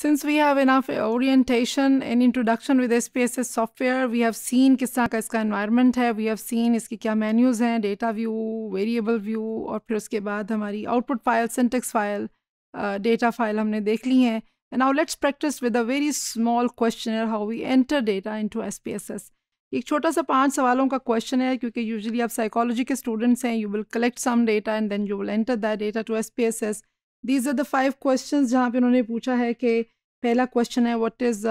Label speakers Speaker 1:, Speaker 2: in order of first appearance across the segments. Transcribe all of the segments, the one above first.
Speaker 1: Since we have enough orientation and introduction with SPSS software, we have seen किसान का इसका environment है we have seen इसकी क्या menus हैं data view, variable view और फिर उसके बाद हमारी output file, syntax file, data file हमने देख ली हैं And now let's practice with a very small questionnaire how we enter data into SPSS. एक छोटा सा पांच सवालों का क्वेश्चन है क्योंकि usually आप psychology के students हैं. You will collect some data and then you will enter that data to SPSS. These are the five question जहाँ पे उन्होंने पूछा है कि पहला क्वेश्चन है what is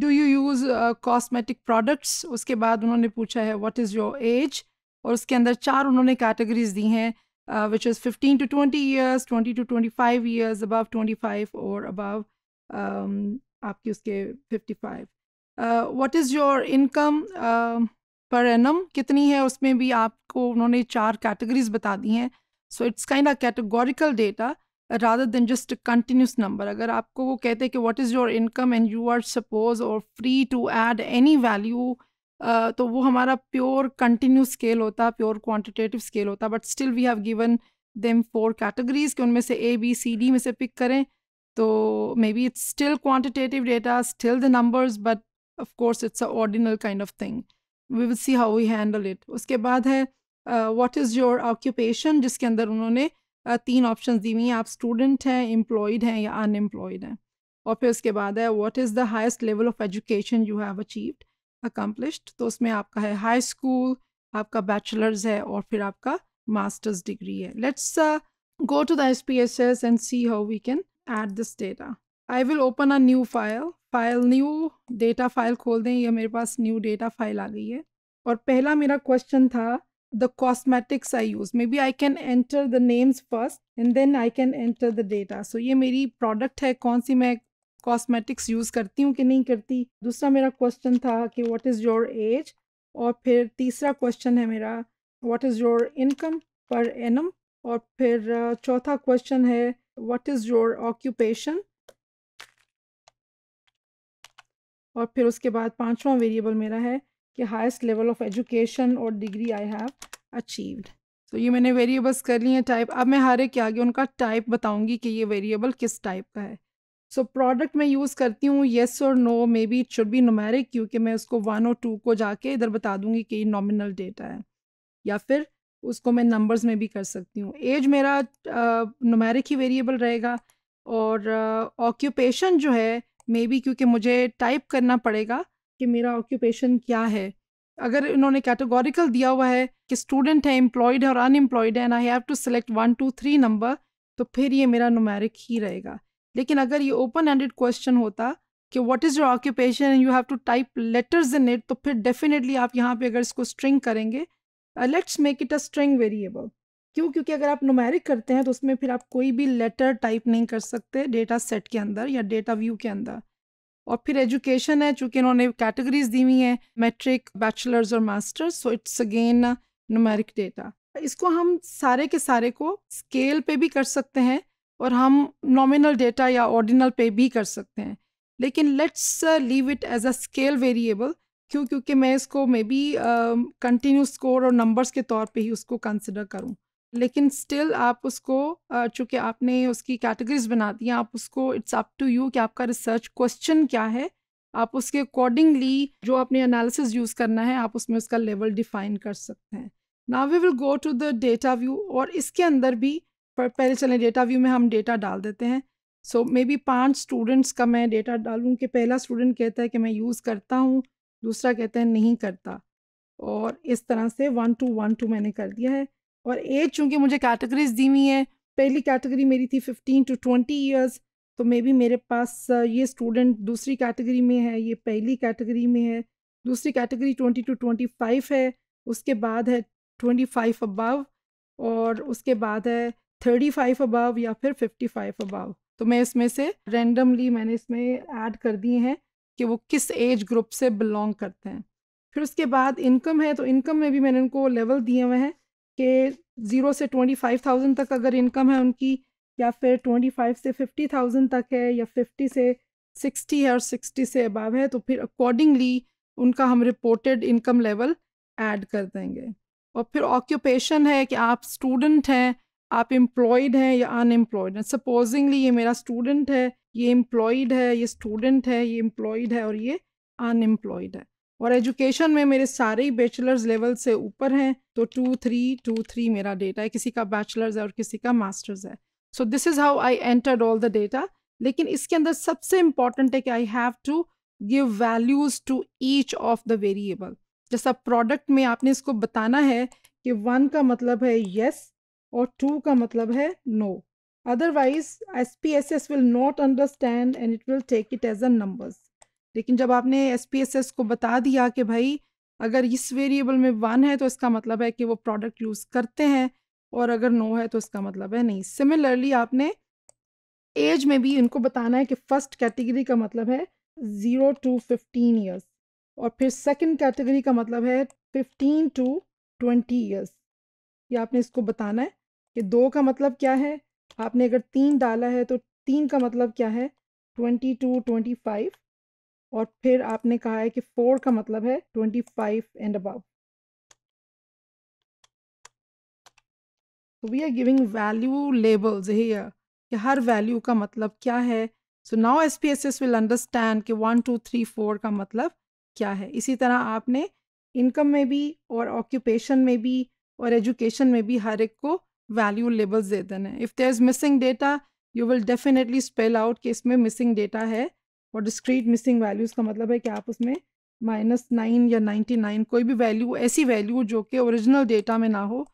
Speaker 1: do you use cosmetic products उसके बाद उन्होंने पूछा है वट इज़ योर एज और उसके अंदर चार उन्होंने कैटेगरीज दी हैं which is fifteen to twenty years twenty to twenty five years above twenty five और अबव आपकी उसके fifty five what is your income per annum कितनी है उसमें भी आपको उन्होंने चार कैटेगरीज बता दी हैं so it's kind of categorical data rather than just continuous number अगर आपको वो कहते हैं कि what is your income and you are suppose और free to add any value तो वो हमारा प्योर कंटिन्यू स्केल होता प्योर क्वान्टिटेटिव स्केल होता but still we have given them four categories कि उनमें से ए बी सी डी में से पिक करें तो maybe it's still quantitative data still the numbers but of course it's a ordinal kind of thing we will see how we handle it उसके बाद है व्हाट इज़ योर ऑक्यूपेशन जिसके अंदर उन्होंने uh, तीन ऑप्शन दी हुई हैं आप स्टूडेंट हैं एम्प्लॉयड हैं या अनएम्प्लॉयड हैं और फिर उसके बाद है what is the highest level of education you have achieved accomplished तो उसमें आपका है हाई स्कूल आपका बैचलर्स है और फिर आपका मास्टर्स डिग्री है let's go to the S P S S and see how we can add this data I will open a new file file new data file खोल दें यह मेरे पास न्यू डेटा फाइल आ गई है और पहला मेरा क्वेश्चन था the cosmetics I use. Maybe I can enter the names first and then I can enter the data. So ये मेरी product है कौन सी मैं cosmetics use करती हूँ कि नहीं करती दूसरा मेरा question था कि what is your age और फिर तीसरा question है मेरा what is your income per annum और फिर चौथा question है what is your occupation और फिर उसके बाद पांचवा वेरिएबल मेरा है कि हाइस्ट लेवल ऑफ एजुकेशन और डिग्री आई हैव अचीव्ड तो ये मैंने वेरिएबल्स कर लिए हैं टाइप अब मैं हर एक के आगे उनका टाइप बताऊंगी कि ये वेरिएबल किस टाइप का है सो so, प्रोडक्ट मैं यूज़ करती हूँ येस और no maybe it should be numeric क्योंकि मैं उसको वन और टू को जाके इधर बता दूंगी कि ये नॉमिनल डेटा है या फिर उसको मैं नंबर्स में भी कर सकती हूँ एज मेरा नोमेरिक ही वेरिएबल रहेगा और ऑक्यूपेशन जो है मे बी क्योंकि मुझे टाइप करना पड़ेगा कि मेरा ऑक्यूपेशन क्या है अगर इन्होंने कैटेगोरिकल दिया हुआ है कि स्टूडेंट है एम्प्लॉयड है और अनएम्प्लॉयड है and I have to select one two three number तो फिर ये मेरा नुमेरिक ही रहेगा लेकिन अगर ये ओपन एंडेड क्वेश्चन होता कि what is your occupation and you have to type letters in it तो फिर डेफिनेटली आप यहाँ पे अगर इसको स्ट्रिंग करेंगे let's make it a string variable क्यों क्योंकि अगर आप नुमेरिक करते हैं तो उसमें फिर आप कोई भी लेटर टाइप नहीं कर सकते डेटा सेट के अंदर या डेटा व्यू के अंदर और फिर एजुकेशन है चूँकि इन्होंने कैटेगरीज दी हुई हैं मैट्रिक बैचलर्स और masters so it's again numeric data इसको हम सारे के सारे को स्केल पे भी कर सकते हैं और हम नॉमिनल डेटा या ऑर्डिनल पे भी कर सकते हैं लेकिन let's leave it as a scale variable क्यों क्योंकि मैं इसको मे बी कंटिन्यू स्कोर और नंबर्स के तौर पे ही उसको कंसिडर करूँ लेकिन स्टिल आप उसको चूँकि आपने उसकी कैटेगरीज बना दी आप उसको इट्स अप टू यू कि आपका रिसर्च क्वेश्चन क्या है आप उसके अकॉर्डिंगली जो आपने एनालिसिस यूज़ करना है आप उसमें उसका लेवल डिफाइन कर सकते हैं now we will go to the data view और इसके अंदर भी पहले चलें डेटा व्यू में हम डेटा डाल देते हैं सो मे बी पाँच स्टूडेंट्स का मैं डेटा डालूँ कि पहला स्टूडेंट कहता है कि मैं यूज़ करता हूँ दूसरा कहता है नहीं करता और इस तरह से वन टू वन टू मैंने कर दिया है और एज चूंकि मुझे कैटेगरीज दी हुई हैं पहली कैटेगरी मेरी थी फिफ्टीन टू ट्वेंटी ईयर्स तो मे बी मेरे पास ये स्टूडेंट दूसरी कैटेगरी में है ये पहली कैटेगरी में है दूसरी category twenty to twenty five है उसके बाद है ट्वेंटी फाइव अबव और उसके बाद है थर्टी फाइव अबव या फिर फिफ्टी फाइव अबव तो मैं इसमें से रेंडमली मैंने इसमें ऐड कर दिए हैं कि वो किस एज ग्रुप से बिलोंग करते हैं फिर उसके बाद इनकम है तो इनकम में भी मैंने उनको लेवल दिए हुए हैं कि ज़ीरो से ट्वेंटी फाइव थाउजेंड तक अगर इनकम है उनकी या फिर ट्वेंटी फाइव से फिफ्टी थाउजेंड तक है या फिफ्टी से सिक्सटी है और सिक्सटी से अबाव है तो फिर अकॉर्डिंगली उनका हम रिपोर्टेड इनकम लेवल ऐड कर देंगे और फिर ऑक्यूपेशन है कि आप स्टूडेंट हैं आप एम्प्लॉयड हैं या अनएम्प्लॉयड हैं सपोजिंगली ये मेरा स्टूडेंट है ये एम्प्लॉयड है ये स्टूडेंट है ये एम्प्लॉयड है और ये अनएम्प्लॉयड है और एजुकेशन में मेरे सारे ही बैचलर्स लेवल से ऊपर हैं तो टू थ्री टू थ्री मेरा डेटा है किसी का बैचलर्स है और किसी का मास्टर्स है so this is how I enter all the data लेकिन इसके अंदर सबसे इम्पॉर्टेंट है कि I have to give values to each of the variable जैसा प्रोडक्ट में आपने इसको बताना है कि वन का मतलब है येस yes, और टू का मतलब है no otherwise S P S S will not understand and it will take it as a numbers लेकिन जब आपने एस को बता दिया कि भाई अगर इस वेरिएबल में वन है तो इसका मतलब है कि वो प्रोडक्ट यूज़ करते हैं और अगर नो है तो इसका मतलब है नहीं सिमिलरली आपने एज में भी इनको बताना है कि फर्स्ट कैटेगरी का मतलब है ज़ीरो टू फिफ्टीन ईयर्स और फिर सेकंड कैटेगरी का मतलब है फिफ्टीन टू ट्वेंटी ईयर्स ये आपने इसको बताना है कि दो का मतलब क्या है आपने अगर तीन डाला है तो तीन का मतलब क्या है ट्वेंटी टू ट्वेंटी फाइव और फिर आपने कहा है कि फोर का मतलब है twenty five and above we are giving value labels कि हर वैल्यू का मतलब क्या है so now S P S S will understand कि वन टू थ्री फोर का मतलब क्या है इसी तरह आपने इनकम में भी और ऑक्यूपेशन में भी और एजुकेशन में भी हर एक को वैल्यू लेबल्स दे देना है if there is missing data you will definitely spell out कि इसमें मिसिंग डेटा है और डिस्क्रीट मिसिंग वैल्यूज़ का मतलब है कि आप उसमें माइनस नाइन या नाइन्टी नाइन कोई भी वैल्यू ऐसी वैल्यू जो कि ओरिजिनल डेटा में ना हो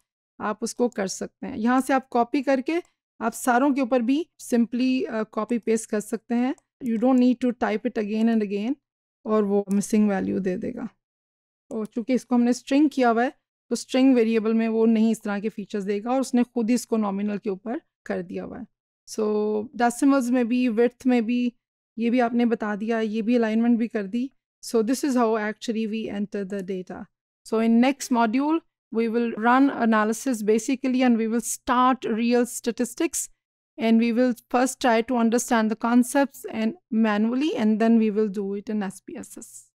Speaker 1: आप उसको कर सकते हैं यहाँ से आप कॉपी करके आप सारों के ऊपर भी सिंपली कॉपी पेस्ट कर सकते हैं you don't need to type it again and again और वो मिसिंग वैल्यू दे देगा और चूँकि इसको हमने स्ट्रिंग किया हुआ है तो स्ट्रिंग वेरिएबल में वो नहीं इस तरह के फीचर्स देगा और उसने खुद ही इसको नॉमिनल के ऊपर कर दिया हुआ है सो डेसिमल्स में भी विर्थ में भी ये भी आपने बता दिया ये भी अलाइनमेंट भी कर दी So this is how actually we enter the data. So in next module, we will run analysis basically and we will start real statistics and we will first try to understand the concepts and manually and then we will do it in SPSS.